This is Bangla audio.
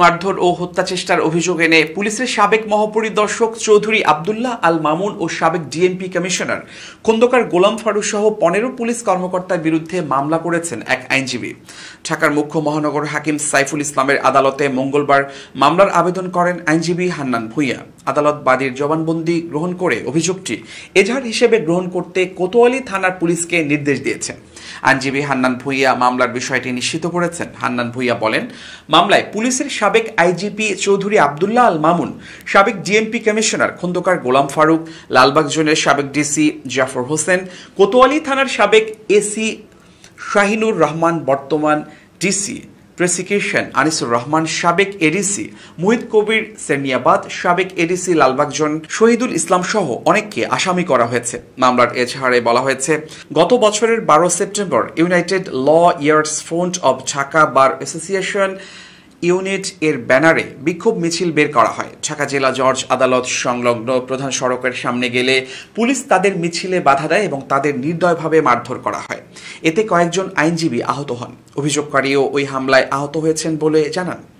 মারধর ও হত্যা চেষ্টার অভিযোগ এনে পুলিশের সাবেক মহাপরিদর্শক চৌধুরী আবদুল্লাহ আল মামুন ও সাবেক ডিএমপি কমিশনার খন্দকার গোলাম ফারুক সহ পনেরো পুলিশ কর্মকর্তার বিরুদ্ধে মামলা করেছেন এক আইনজীবী ঢাকার মুখ্য মহানগর হাকিম সাইফুল ইসলামের আদালতে মঙ্গলবার মামলার আবেদন করেন আইনজীবী হান্নান ভুইয়া আদালত বাদীর জবানবন্দি গ্রহণ করে অভিযোগটি এজাহার হিসেবে গ্রহণ করতে কোতোয়ালি থানার পুলিশকে নির্দেশ দিয়েছেন আইনজীবী হান্নান ভুইয়া মামলার বিষয়টি নিশ্চিত করেছেন হান্নান ভুইয়া বলেন মামলায় পুলিশের সাবেক আইজিপি চৌধুরী আবদুল্লাহ আল মামুন সাবেক ডিএমপি কমিশনার খন্দকার গোলাম ফারুক লালবাগ জোনের সাবেক ডিসি জাফর হোসেন কোতোয়ালি থানার সাবেক এসি শাহিনুর রহমান বর্তমান ডিসি প্রসিকিউশন আনিসুর রহমান সাবেক এডিসি মুহিত কবির সেনিয়াবাদ সাবেক এডিসি লালবাগজন শহীদুল ইসলাম সহ অনেককে আসামি করা হয়েছে মামলার এজাহারে বলা হয়েছে গত বছরের বারো September United Lawyers Front of Dhaka Bar Association unit এর ব্যানারে বিক্ষোভ মিছিল বের করা হয় ঢাকা জেলা জর্জ আদালত সংলগ্ন প্রধান সড়কের সামনে গেলে পুলিশ তাদের মিছিলে বাধা দেয় এবং তাদের নির্দয়ভাবে মারধর করা হয় এতে কয়েকজন আইনজীবী আহত হন অভিযোগকারীও ওই হামলায় আহত হয়েছেন বলে জানান